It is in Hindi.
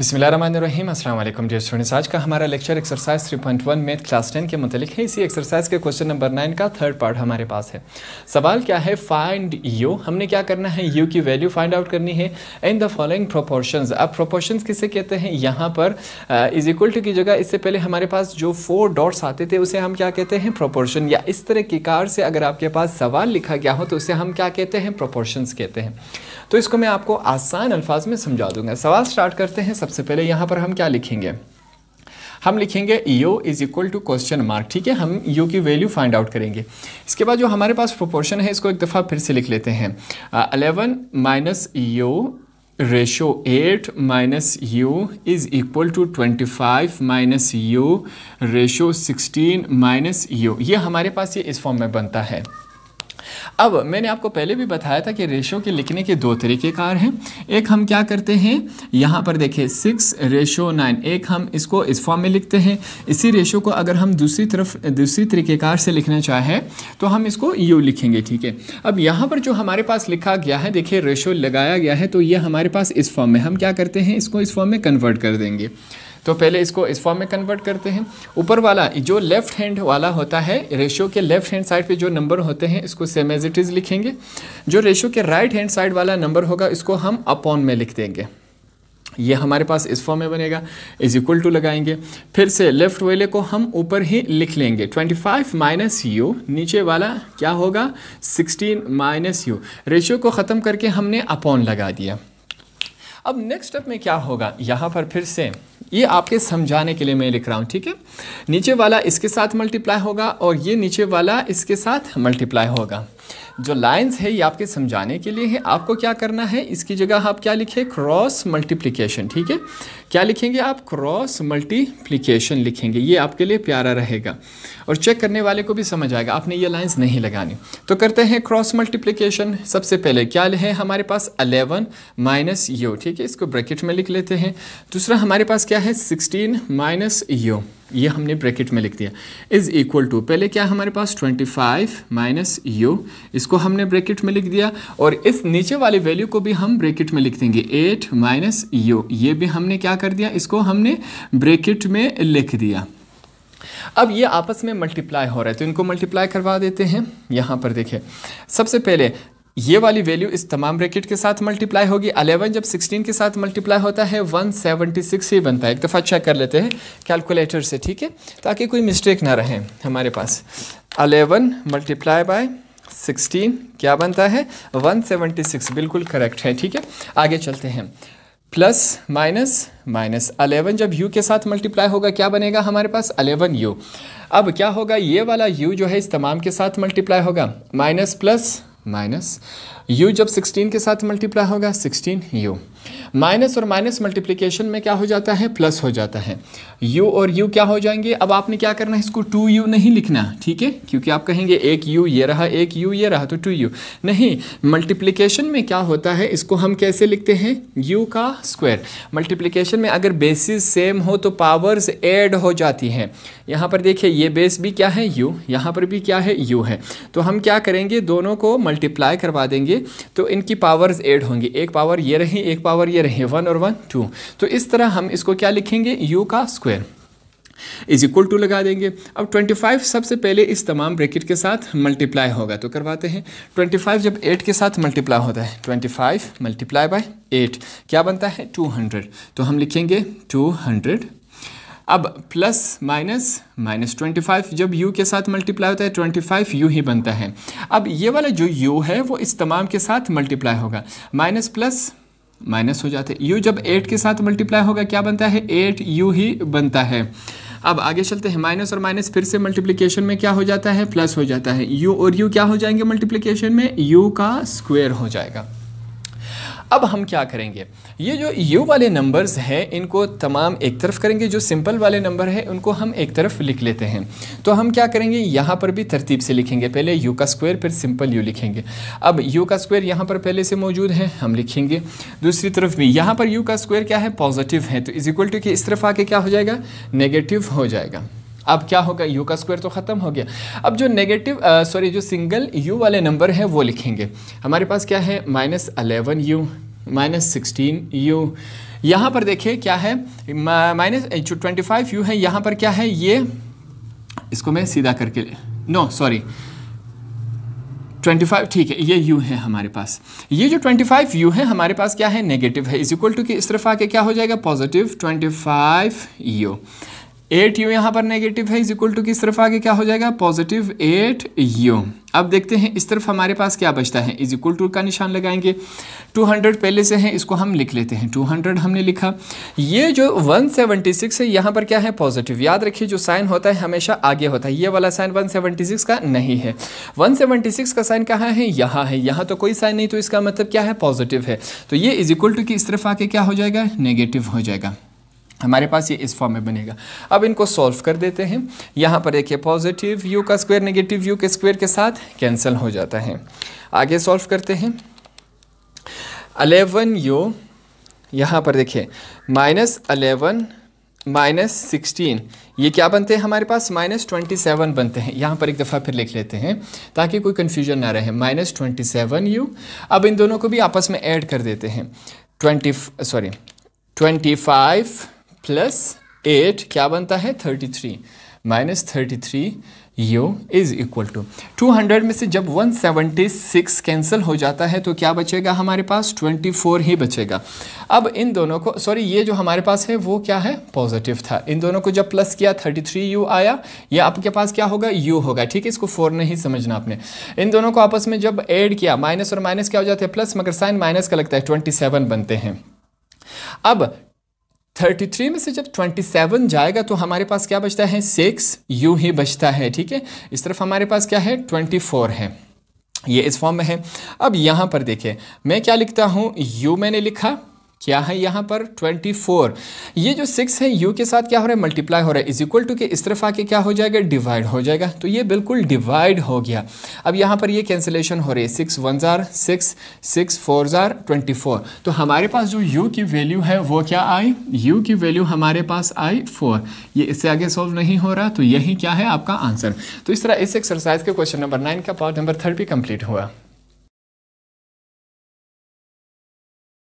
बिसमीम अल्लाम डियर स्टूडेंट्स आज का हमारा लेक्चर एक्सरसाइज 3.1 मैथ क्लास 10 के मतलब है इसी एक्सरसाइज के क्वेश्चन नंबर 9 का थर्ड पार्ट हमारे पास है सवाल क्या है फाइंड यू हमने क्या करना है यू की वैल्यू फाइंड आउट करनी है इन द फॉलोइंग प्रोपोर्शंस अब प्रोपोर्शंस किसे कहते हैं यहाँ पर इज इक्वल टू की जगह इससे पहले हमारे पास जो फोर डॉट्स आते थे उसे हम क्या कहते हैं प्रोपोर्शन या इस तरह की कार से अगर आपके पास सवाल लिखा गया हो तो उसे हम क्या कहते हैं प्रोपोर्शंस कहते हैं तो इसको मैं आपको आसान अल्फाज में समझा दूंगा सवाल स्टार्ट करते हैं सबसे पहले यहाँ पर हम क्या लिखेंगे हम लिखेंगे u is equal to question mark ठीक है हम यो की वैल्यू फाइंड आउट करेंगे इसके बाद जो हमारे पास प्रोपोर्शन है इसको एक दफ़ा फिर से लिख लेते हैं eleven minus u ratio eight minus u is equal to twenty five minus u ratio sixteen minus u ये हमारे पास ये इस फॉर्म में बनता है अब मैंने आपको पहले भी बताया था कि रेशो के लिखने के दो तरीक़ेकार हैं एक हम क्या करते हैं यहाँ पर देखिए सिक्स रेशो नाइन एक हम इसको इस फॉर्म में लिखते हैं इसी रेशो को अगर हम दूसरी तरफ दूसरी तरीक़ेकार से लिखना चाहें तो हम इसको यू लिखेंगे ठीक है अब यहाँ पर जो हमारे पास लिखा गया है देखिए रेशो लगाया गया है तो ये हमारे पास इस फॉर्म में हम क्या करते हैं इसको इस फॉर्म में कन्वर्ट कर देंगे तो पहले इसको इस फॉर्म में कन्वर्ट करते हैं ऊपर वाला जो लेफ्ट हैंड वाला होता है रेशो के लेफ्ट हैंड साइड पे जो नंबर होते हैं इसको सेम एज इट इज़ लिखेंगे जो रेशो के राइट हैंड साइड वाला नंबर होगा इसको हम अपॉन में लिख देंगे ये हमारे पास इस फॉर्म में बनेगा इज इक्वल टू लगाएंगे फिर से लेफ्ट वाले को हम ऊपर ही लिख लेंगे 25 माइनस यू नीचे वाला क्या होगा 16 माइनस यू रेशियो को ख़त्म करके हमने अपॉन लगा दिया अब नेक्स्ट स्टेप में क्या होगा यहाँ पर फिर से ये आपके समझाने के लिए मैं लिख रहा हूँ ठीक है नीचे वाला इसके साथ मल्टीप्लाई होगा और ये नीचे वाला इसके साथ मल्टीप्लाई होगा जो लाइंस है ये आपके समझाने के लिए है आपको क्या करना है इसकी जगह आप क्या लिखें क्रॉस मल्टीप्लिकेशन ठीक है क्या लिखेंगे आप क्रॉस मल्टीप्लिकेशन लिखेंगे ये आपके लिए प्यारा रहेगा और चेक करने वाले को भी समझ आएगा आपने ये लाइंस नहीं लगानी तो करते हैं क्रॉस मल्टीप्लिकेशन सबसे पहले क्या है हमारे पास अलेवन माइनस यू ठीक है इसको ब्रैकेट में लिख लेते हैं दूसरा हमारे पास क्या है सिक्सटीन माइनस यू ये हमने ब्रैकेट में लिख दिया इज़ इक्वल टू पहले क्या हमारे पास 25 फाइव माइनस यू इसको हमने ब्रैकेट में लिख दिया और इस नीचे वाले वैल्यू को भी हम ब्रैकेट में लिख देंगे 8 माइनस यू ये भी हमने क्या कर दिया इसको हमने ब्रैकेट में लिख दिया अब ये आपस में मल्टीप्लाई हो रहा है तो इनको मल्टीप्लाई करवा देते हैं यहाँ पर देखे सबसे पहले ये वाली वैल्यू इस तमाम ब्रैकेट के साथ मल्टीप्लाई होगी 11 जब 16 के साथ मल्टीप्लाई होता है 176 ही बनता है एक दफ़ा चेक कर लेते हैं कैलकुलेटर से ठीक है ताकि कोई मिस्टेक ना रहे हमारे पास 11 मल्टीप्लाई बाय 16 क्या बनता है 176 बिल्कुल करेक्ट है ठीक है आगे चलते हैं प्लस माइनस माइनस अलेवन जब यू के साथ मल्टीप्लाई होगा क्या बनेगा हमारे पास अलेवन यू अब क्या होगा ये वाला यू जो है इस तमाम के साथ मल्टीप्लाई होगा माइनस प्लस माइनस यू जब 16 के साथ मल्टीप्लाई होगा 16 यू माइनस और माइनस मल्टीप्लीकेशन में क्या हो जाता है प्लस हो जाता है यू और यू क्या हो जाएंगे अब आपने क्या करना है इसको टू यू नहीं लिखना ठीक है क्योंकि आप कहेंगे एक यू ये रहा एक यू ये रहा तो टू यू नहीं मल्टीप्लीकेशन में क्या होता है इसको हम कैसे लिखते हैं यू का स्क्वायर मल्टीप्लीकेशन में अगर बेसिस सेम हो तो पावर्स एड हो जाती हैं यहाँ पर देखिए ये बेस भी क्या है यू यहाँ पर भी क्या है यू है तो हम क्या करेंगे दोनों को मल्टीप्लाई करवा देंगे तो इनकी पावर्स एड होंगी एक पावर ये रही एक पावर पावर ये रहे वन और वन टू तो इस तरह हम इसको क्या लिखेंगे यू का स्क्वायर इज इक्वल टू लगा देंगे अब 25 सबसे पहले इस तमाम ब्रैकेट के साथ मल्टीप्लाई होगा तो करवाते हैं 25 जब 8 के साथ मल्टीप्लाई होता है 25 फाइव मल्टीप्लाई बाई एट क्या बनता है 200 तो हम लिखेंगे 200 अब plus minus minus twenty five जब यू के साथ मल्टीप्लाई होता है ट्वेंटी फाइव यू ही बनता है अब ये वाला जो यू है वो इस तमाम के साथ मल्टीप्लाई होगा माइनस प्लस माइनस हो जाते हैं यू जब एट के साथ मल्टीप्लाई होगा क्या बनता है एट यू ही बनता है अब आगे चलते हैं माइनस और माइनस फिर से मल्टीप्लिकेशन में क्या हो जाता है प्लस हो जाता है यू और यू क्या हो जाएंगे मल्टीप्लिकेशन में यू का स्क्वेयर हो जाएगा अब हम क्या करेंगे ये जो यू वाले नंबर्स हैं इनको तमाम एक तरफ करेंगे जो सिंपल वाले नंबर हैं उनको हम एक तरफ लिख लेते हैं तो हम क्या करेंगे यहाँ पर भी तरतीब से लिखेंगे पहले यू का स्क्वायर फिर सिंपल यू लिखेंगे अब यू का स्क्वायर यहाँ पर पहले से मौजूद है हम लिखेंगे दूसरी तरफ भी यहाँ पर यू का स्क्वायर क्या है पॉजिटिव है तो इज इक्वल टू कि इस तरफ आके क्या हो जाएगा नेगेटिव हो जाएगा अब क्या होगा यू का स्क्वायर तो ख़त्म हो गया अब जो नेगेटिव सॉरी जो सिंगल यू वाले नंबर है वो लिखेंगे हमारे पास क्या है minus eleven u minus sixteen u यहाँ पर देखिए क्या है माइनस जो ट्वेंटी फाइव यू है यहाँ पर क्या है ये इसको मैं सीधा करके नो सॉरी 25 ठीक है ये u है हमारे पास ये जो 25 u है हमारे पास क्या है नेगेटिव है इज इक्वल टू कि इस तरफ आके क्या हो जाएगा पॉजिटिव 25 u एट यू यहाँ पर नेगेटिव है इज इक्वल टू की सिर्फ आगे क्या हो जाएगा पॉजिटिव एट यू अब देखते हैं इस तरफ हमारे पास क्या बचता है इज इक्वल टू का निशान लगाएंगे 200 पहले से है इसको हम लिख लेते हैं 200 हमने लिखा ये जो 176 है यहाँ पर क्या है पॉजिटिव याद रखिए जो साइन होता है हमेशा आगे होता है ये वाला साइन 176 का नहीं है 176 का साइन कहाँ है यहाँ है यहाँ तो कोई साइन नहीं तो इसका मतलब क्या है पॉजिटिव है तो ये इज इक्वल टू की इस तरफ आके क्या हो जाएगा नेगेटिव हो जाएगा हमारे पास ये इस फॉर्म में बनेगा अब इनको सॉल्व कर देते हैं यहाँ पर देखिए पॉजिटिव यू का स्क्वायर नेगेटिव यू के स्क्वायर के साथ कैंसिल हो जाता है आगे सॉल्व करते हैं अलेवन यू यहाँ पर देखिए माइनस अलेवन माइनस सिक्सटीन ये क्या बनते हैं हमारे पास माइनस ट्वेंटी सेवन बनते हैं यहाँ पर एक दफ़ा फिर लिख लेते हैं ताकि कोई कन्फ्यूजन ना रहे माइनस ट्वेंटी सेवन यू अब इन दोनों को भी आपस में ऐड कर देते हैं twenty sorry twenty five plus eight क्या बनता है thirty three minus thirty three u is equal to two hundred में से जब वन सेवेंटी सिक्स कैंसिल हो जाता है तो क्या बचेगा हमारे पास ट्वेंटी फोर ही बचेगा अब इन दोनों को सॉरी ये जो हमारे पास है वो क्या है पॉजिटिव था इन दोनों को जब प्लस किया थर्टी थ्री यू आया या आपके पास क्या होगा यू होगा ठीक है इसको फोर नहीं समझना आपने इन दोनों को आपस में जब एड किया माइनस और माइनस क्या हो जाते हैं प्लस मगर साइन माइनस का लगता है ट्वेंटी सेवन बनते हैं अब 33 में से जब 27 जाएगा तो हमारे पास क्या बचता है सिक्स यू ही बचता है ठीक है इस तरफ हमारे पास क्या है 24 है ये इस फॉर्म में है अब यहाँ पर देखें मैं क्या लिखता हूँ यू मैंने लिखा क्या है यहाँ पर 24 ये जो सिक्स है यू के साथ क्या हो रहा है मल्टीप्लाई हो रहा है इज इक्वल टू के इस तरफ आके क्या हो जाएगा डिवाइड हो जाएगा तो ये बिल्कुल डिवाइड हो गया अब यहाँ पर ये कैंसिलेशन हो रही है six one are six six four are twenty four तो हमारे पास जो यू की वैल्यू है वो क्या आई यू की वैल्यू हमारे पास आई फोर ये इससे आगे सॉल्व नहीं हो रहा तो यही क्या है आपका आंसर तो इस तरह इस एक्सरसाइज के क्वेश्चन नंबर नाइन का पार्ट नंबर थर्ड भी कम्प्लीट हुआ